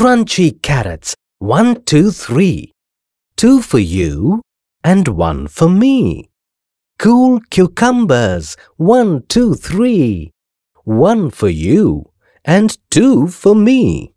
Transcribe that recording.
crunchy carrots. One, two, three. Two for you and one for me. Cool cucumbers. One, two, three. One for you and two for me.